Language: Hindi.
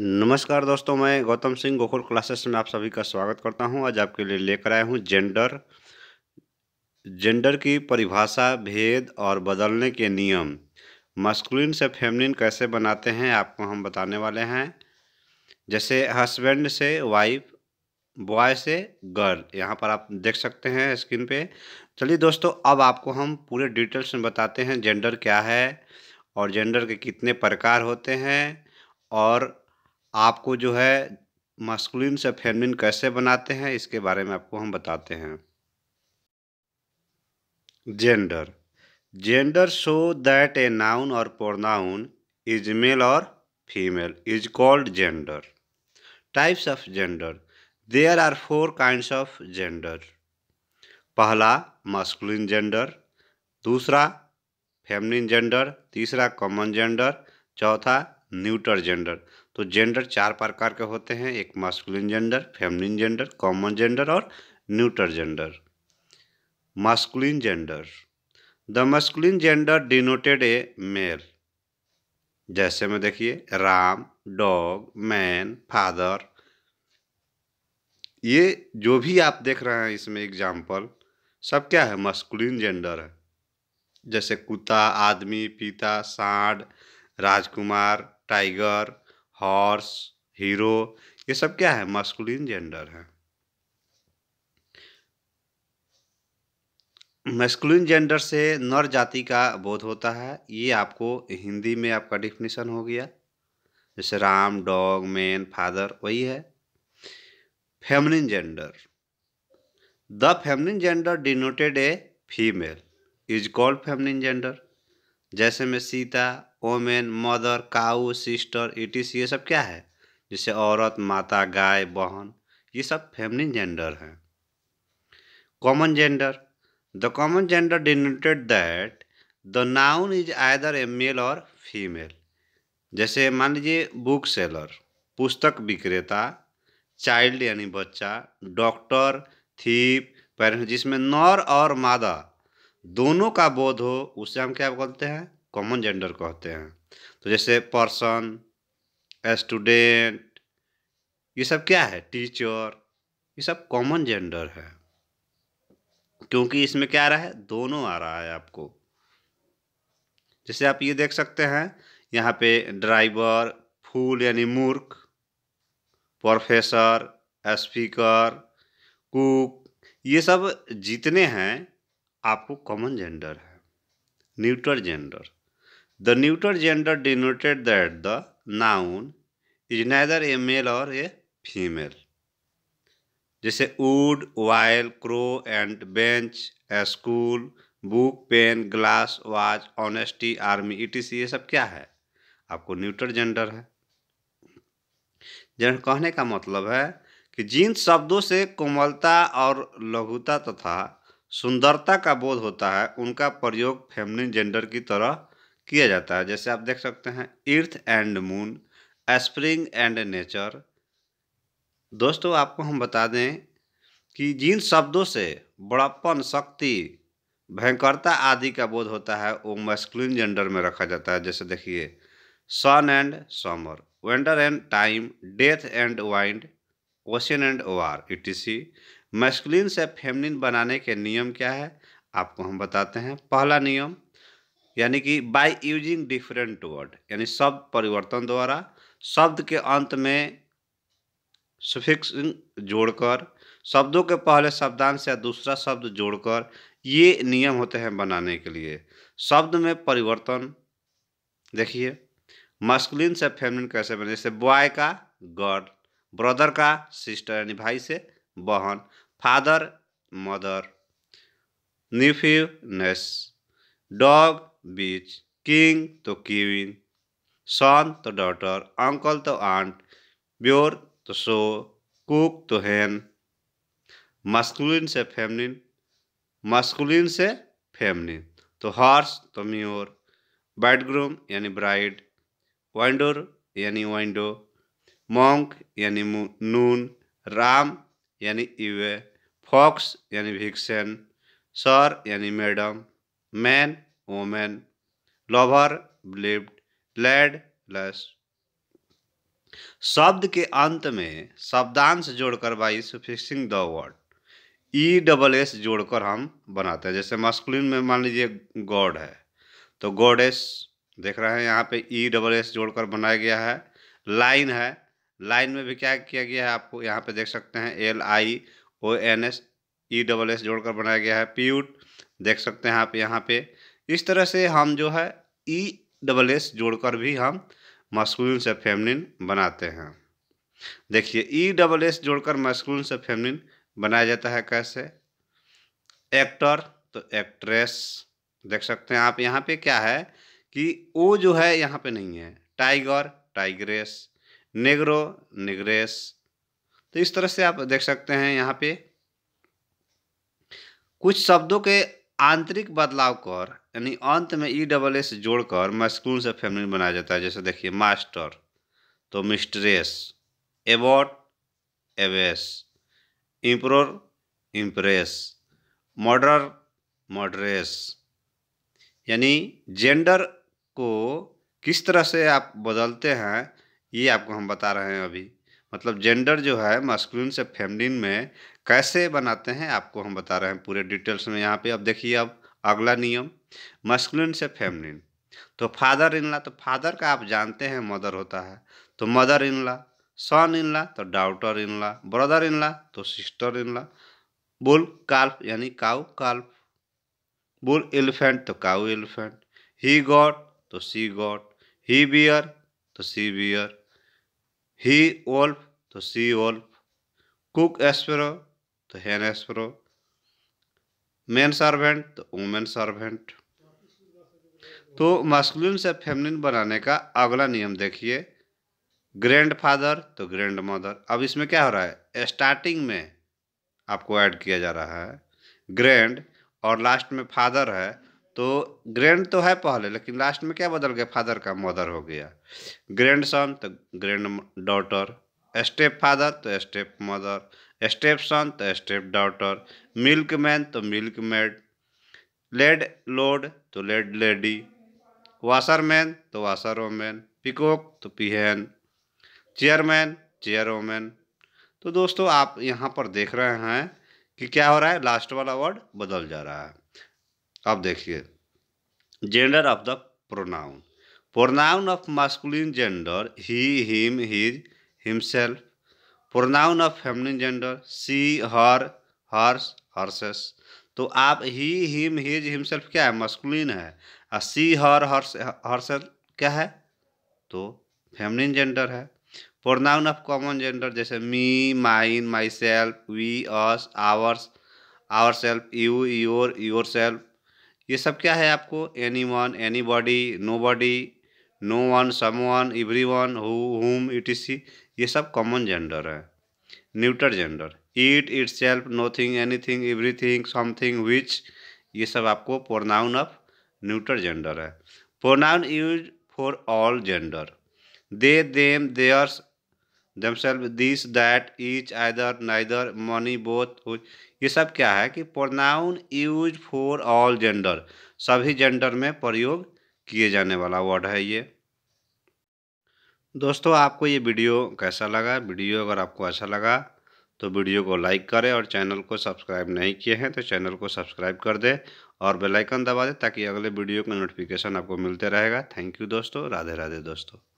नमस्कार दोस्तों मैं गौतम सिंह गोखुल क्लासेस में आप सभी का स्वागत करता हूं आज आपके लिए लेकर आया हूं जेंडर जेंडर की परिभाषा भेद और बदलने के नियम मस्कुलिन से फेमनिन कैसे बनाते हैं आपको हम बताने वाले हैं जैसे हस्बैंड से वाइफ बॉय से गर्ल यहाँ पर आप देख सकते हैं स्क्रीन पे चलिए दोस्तों अब आपको हम पूरे डिटेल्स में बताते हैं जेंडर क्या है और जेंडर के कितने प्रकार होते हैं और आपको जो है मस्कुलिन से फेमिन कैसे बनाते हैं इसके बारे में आपको हम बताते हैं gender gender show that a noun or pronoun is male or female is called gender types of gender there are four kinds of gender पहला मस्कुलिन जेंडर दूसरा फेमिन जेंडर तीसरा कॉमन जेंडर चौथा न्यूटर जेंडर तो जेंडर चार प्रकार के होते हैं एक masculine gender feminine gender common gender और neuter gender masculine gender the masculine gender denoted a male जैसे में देखिए राम डॉग मैन फादर ये जो भी आप देख रहे हैं इसमें एग्जाम्पल सब क्या है मस्कुलिन जेंडर है जैसे कुत्ता आदमी पिता सांड राजकुमार टाइगर हॉर्स हीरो ये सब क्या है मस्कुलिन जेंडर है मस्कुलिन जेंडर से नर जाति का बोध होता है ये आपको हिंदी में आपका डिफिनेशन हो गया जैसे राम डॉग मैन फादर वही है feminine gender the feminine gender denoted a female is called feminine gender जैसे में Sita woman mother cow sister etc ये सब क्या है जैसे औरत माता गाय बहन ये सब फेमनिन जेंडर हैं common gender the common gender denoted that the noun is either a male or female जैसे मान लीजिए बुक सेलर पुस्तक विक्रेता चाइल्ड यानी बच्चा डॉक्टर थीप पेरेंट जिसमें नर और मादा दोनों का बोध हो उसे हम क्या बोलते हैं कॉमन जेंडर कहते हैं तो जैसे पर्सन स्टूडेंट ये सब क्या है टीचर ये सब कॉमन जेंडर है क्योंकि इसमें क्या आ रहा है दोनों आ रहा है आपको जैसे आप ये देख सकते हैं यहाँ पे ड्राइवर फूल यानी मूर्ख प्रोफेसर स्पीकर कुक ये सब जितने हैं आपको कॉमन जेंडर है neutral gender The neuter gender denoted that the noun is neither a male or a female. जैसे wood vial crow and bench school, book, pen, glass, watch, honesty, army, etc. ये सब क्या है आपको neuter gender है जेंडर कहने का मतलब है कि जिन शब्दों से कोमलता और लघुता तथा सुंदरता का बोध होता है उनका प्रयोग फेमिनिन जेंडर की तरह किया जाता है जैसे आप देख सकते हैं earth and moon spring and nature दोस्तों आपको हम बता दें कि जिन शब्दों से बड़प्पन शक्ति भयंकरता आदि का बोध होता है वो मस्कुलिन जेंडर में रखा जाता है जैसे देखिए sun and summer winter and time death and wind ocean and war etc masculine से फेमनिन बनाने के नियम क्या है आपको हम बताते हैं पहला नियम यानी कि बाय यूजिंग डिफरेंट वर्ड यानी शब्द परिवर्तन द्वारा शब्द के अंत में सुफिक्स जोड़कर शब्दों के पहले शब्दांश या दूसरा शब्द जोड़कर ये नियम होते हैं बनाने के लिए शब्द में परिवर्तन देखिए मस्कुलिन से फेमिन कैसे बने जैसे बॉय का गर्ल ब्रदर का सिस्टर यानी भाई से बहन फादर मदर न्यूफ्यूनेस dog bitch king to queen son to daughter uncle to aunt boar to sow cock to hen masculine से फेमनिन मस्कुलिन से feminine to horse to mare bridegroom यानी ब्राइड वाइंडोर यानी वाइंडो मॉन्क यानी नून राम यानी इवे फॉक्स यानी भिक्सन सर यानी madam man woman, lover, believed, led, less. शब्द के अंत में शब्दांश जोड़कर by suffixing the word E double S जोड़कर हम बनाते हैं जैसे मस्कुलिन में मान लीजिए गॉड है तो गॉड एस देख रहे हैं यहाँ पे ई डबल एस जोड़कर बनाया गया है लाइन है लाइन में भी क्या किया गया है आपको यहाँ पे देख सकते हैं L I O N S E double S जोड़कर बनाया गया है प्यूट देख सकते हैं आप यहाँ पे इस तरह से हम जो है ई डबल एस जोड़कर भी हम मस्कुलिन से फेमनिन बनाते हैं देखिए ई डबल एस जोड़कर मस्कुलिन से फेमनिन बनाया जाता है कैसे एक्टर तो एक्ट्रेस देख सकते हैं आप यहाँ पे क्या है कि ओ जो है यहाँ पे नहीं है टाइगर टाइग्रेस नेग्रो निग्रेस तो इस तरह से आप देख सकते हैं यहाँ पे कुछ शब्दों के आंतरिक बदलाव कर यानी अंत में ई डबल एस जोड़कर मस्कून से फेमिनिन बनाया जाता है जैसे देखिए मास्टर तो मिस्ट्रेस एवॉट एवेस इम्प्रोर इम्प्रेस मॉडर मॉडरेस यानी जेंडर को किस तरह से आप बदलते हैं ये आपको हम बता रहे हैं अभी मतलब जेंडर जो है मस्कुलिन से फेमलिन में कैसे बनाते हैं आपको हम बता रहे हैं पूरे डिटेल्स में यहाँ पे अब देखिए अब अगला नियम मस्कुलिन से फेमलिन तो फादर इनला तो फादर का आप जानते हैं मदर होता है तो मदर इनला सन इनला तो डाउटर इनला ब्रदर इनला तो सिस्टर इनला बुल काल्फ यानी cow calf bull elephant to cow elephant he god to she God he beer तो सी बियर ही वोल्फ तो सी Wolff cock sparrow to hen sparrow man servant to woman servant to masculine से फेमनिन बनाने का अगला नियम देखिए grandfather to grandmother अब इसमें क्या हो रहा है स्टार्टिंग में आपको ऐड किया जा रहा है ग्रैंड और लास्ट में फादर है तो ग्रैंड तो है पहले लेकिन लास्ट में क्या बदल गया फादर का मदर हो गया grandson to granddaughter stepfather to stepmother stepson to stepdaughter milkman to milkmaid landlord to landlady washerman to washerwoman peacock to peahen chairman chair woman तो दोस्तों आप यहाँ पर देख रहे हैं कि क्या हो रहा है लास्ट वाला वर्ड बदल जा रहा है अब देखिए gender of the pronoun pronoun of masculine gender he him his himself pronoun of feminine gender she her hers herself तो आप ही हिम हिज हिमसेल्फ क्या है मस्कुलिन है और सी हर हर्स हर्सेल क्या है तो फेमिनिन जेंडर है प्रोनाउन ऑफ कॉमन जेंडर जैसे me mine myself we us ours ourself you your yourself ये सब क्या है आपको anyone anybody nobody no one someone everyone whom it is ये सब कॉमन जेंडर है neuter gender it itself nothing anything everything something which ये सब आपको प्रोनाउन ऑफ न्यूटर जेंडर है pronoun use for all gender they them theirs themselves this that each other neither money both ये सब क्या है कि pronoun use for all gender सभी जेंडर में प्रयोग किए जाने वाला वर्ड है ये दोस्तों आपको ये वीडियो कैसा लगा वीडियो अगर आपको अच्छा लगा तो वीडियो को लाइक करें और चैनल को सब्सक्राइब नहीं किए हैं तो चैनल को सब्सक्राइब कर दें और बेल आइकन दबा दें ताकि अगले वीडियो का नोटिफिकेशन आपको मिलते रहेगा थैंक यू दोस्तों राधे राधे दोस्तों